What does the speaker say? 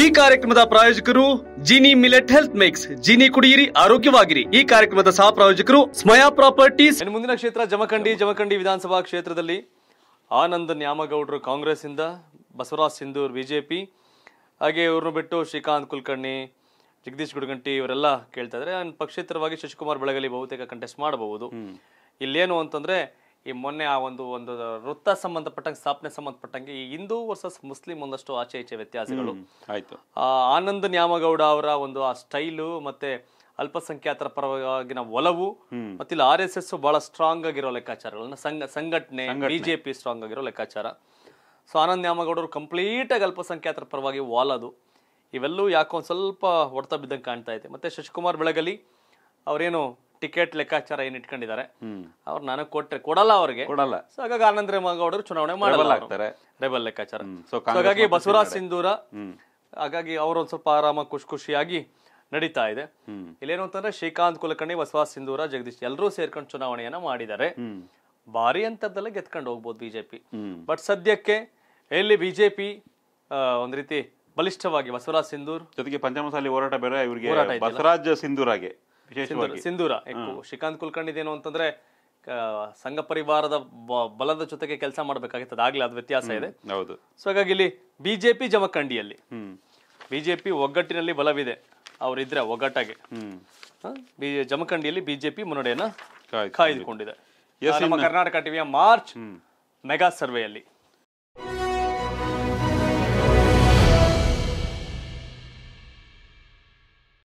ಈ ಕಾರ್ಯಕ್ರಮದ ಪ್ರಾಯೋಜಕರು Jini millet health mix Jini ಕುಡಿಯಿರಿ ಆರೋಗ್ಯವಾಗಿರಿ ಈ ಕಾರ್ಯಕ್ರಮದ ಸಹ ಪ್ರಾಯೋಜಕರು ಸ್ಮಯಾ ಪ್ರಾಪರ್ಟೀಸ್ ಮುಂದಿನ ಕ್ಷೇತ್ರ ಜಮಖಂಡಿ ಜಮಖಂಡಿ ವಿಧಾನಸಭಾ ಕ್ಷೇತ್ರದಲ್ಲಿ ಆನಂದ್ ನ್ಯಾಮಗೌಡರು ಕಾಂಗ್ರೆಸ್ ಇಂದ ಬಸವರಾಜ್ ಸಿಂಧೂರ್ ಬಿಜೆಪಿ ಹಾಗೆ ಇವ್ರನ್ನು ಬಿಟ್ಟು ಶ್ರೀಕಾಂತ್ ಕುಲಕರ್ಣಿ ಜಗದೀಶ್ ಗುಡಗಂಟಿ ಇವರೆಲ್ಲ ಕೇಳ್ತಾ ಇದ್ರೆ ಪಕ್ಷೇತರವಾಗಿ ಶಶಿಕುಮಾರ್ ಬೆಳಗಲಿ ಬಹುತೇಕ ಕಂಟೆಸ್ಟ್ ಮಾಡಬಹುದು ಇಲ್ಲೇನು ಅಂತಂದ್ರೆ ಈ ಮೊನ್ನೆ ಆ ಒಂದು ಒಂದು ವೃತ್ತ ಸಂಬಂಧಪಟ್ಟಂಗೆ ಸ್ಥಾಪನೆ ಸಂಬಂಧಪಟ್ಟಂಗೆ ಈ ಹಿಂದೂ ವರ್ಸಸ್ ಮುಸ್ಲಿಂ ಒಂದಷ್ಟು ಆಚೆ ಈಚೆ ವ್ಯತ್ಯಾಸಗಳು ಆಯ್ತು ಆನಂದ್ ನ್ಯಾಮಗೌಡ ಅವರ ಒಂದು ಆ ಸ್ಟೈಲು ಮತ್ತೆ ಅಲ್ಪಸಂಖ್ಯಾತರ ಪರವಾಗಿನ ಒಲವು ಮತ್ತೆ ಆರ್ ಎಸ್ ಎಸ್ ಬಹಳ ಸ್ಟ್ರಾಂಗ್ ಆಗಿರೋ ಲೆಕ್ಕಾಚಾರಗಳನ್ನ ಸಂಘಟನೆ ಬಿಜೆಪಿ ಸ್ಟ್ರಾಂಗ್ ಆಗಿರೋ ಲೆಕ್ಕಾಚಾರ ಸೊ ಆನಂದ್ ನ್ಯಾಮಗೌಡರು ಕಂಪ್ಲೀಟ್ ಆಗಿ ಅಲ್ಪಸಂಖ್ಯಾತರ ಪರವಾಗಿ ವಾಲದು ಇವೆಲ್ಲೂ ಯಾಕೋ ಒಂದ್ ಸ್ವಲ್ಪ ಹೊಡೆತ ಬಿದ್ದಂಗೆ ಕಾಣ್ತಾ ಇದೆ ಮತ್ತೆ ಶಶಿಕುಮಾರ್ ಬೆಳಗಲಿ ಅವರೇನು ಟಿಕೆಟ್ ಲೆಕ್ಕಾಚಾರ ಏನ್ ಇಟ್ಕೊಂಡಿದ್ದಾರೆ ಅವ್ರು ನನಗೆ ಕೊಟ್ಟರೆ ಕೊಡಲ್ಲ ಅವ್ರಿಗೆ ಕೊಡಲ್ಲ ಸೊ ಹಾಗಾಗಿ ಆನಂದ್ ರೇಮಗೌಡರು ಚುನಾವಣೆ ಮಾಡಲ್ಲ ರೆಬಲ್ ಲೆಕ್ಕಾಚಾರ ಹಾಗಾಗಿ ಬಸವರಾಜ್ ಸಿಂಧೂರ ಹಾಗಾಗಿ ಅವರೊಂದು ಸ್ವಲ್ಪ ಆರಾಮ ಖುಷಿ ಖುಷಿಯಾಗಿ ನಡೀತಾ ಇದೆ ಇಲ್ಲೇನು ಅಂತಂದ್ರೆ ಶ್ರೀಕಾಂತ್ ಕುಲಕರ್ಣಿ ಬಸವರಾಜ್ ಸಿಂಧೂರ ಜಗದೀಶ್ ಎಲ್ಲರೂ ಸೇರ್ಕೊಂಡು ಚುನಾವಣೆಯನ್ನ ಮಾಡಿದ್ದಾರೆ ಭಾರಿ ಅಂತದ್ದೆಲ್ಲ ಗೆತ್ಕೊಂಡು ಹೋಗ್ಬೋದು ಬಿಜೆಪಿ ಬಟ್ ಸದ್ಯಕ್ಕೆ ಎಲ್ಲಿ ಬಿಜೆಪಿ ಒಂದ್ ರೀತಿ ಬಲಿಷ್ಠವಾಗಿ ಬಸವರಾಜ್ ಸಿಂಧೂರ್ ಜೊತೆಗೆ ಪಂಚಮಸಾಲಿ ಹೋರಾಟ ಬೇರೆ ಇವರಿಗೆ ಬಸವರಾಜ್ ಸಿಂಧೂರಾಗೆ ಸಿಂಧೂರ ಶ್ರೀಕಾಂತ್ ಏನು ಅಂತಂದ್ರೆ ಸಂಘ ಪರಿವಾರದ ಬಲದ ಜೊತೆಗೆ ಕೆಲಸ ಮಾಡ್ಬೇಕಾಗಿತ್ತು ಆಗ್ಲೇ ಅದು ವ್ಯತ್ಯಾಸ ಇದೆ ಹೌದು ಸೊ ಹಾಗಾಗಿ ಇಲ್ಲಿ ಬಿಜೆಪಿ ಜಮಖಂಡಿಯಲ್ಲಿ ಬಿಜೆಪಿ ಒಗ್ಗಟ್ಟಿನಲ್ಲಿ ಬಲವಿದೆ ಅವರಿದ್ರೆ ಒಗ್ಗಟ್ಟಾಗಿ ಜಮಖಂಡಿಯಲ್ಲಿ ಬಿಜೆಪಿ ಮುನ್ನಡೆಯನ್ನ ಕಾಯ್ದುಕೊಂಡಿದೆ ನಮ್ಮ ಕರ್ನಾಟಕ ಟಿವಿಯ ಮಾರ್ಚ್ ಮೆಗಾ ಸರ್ವೆಯಲ್ಲಿ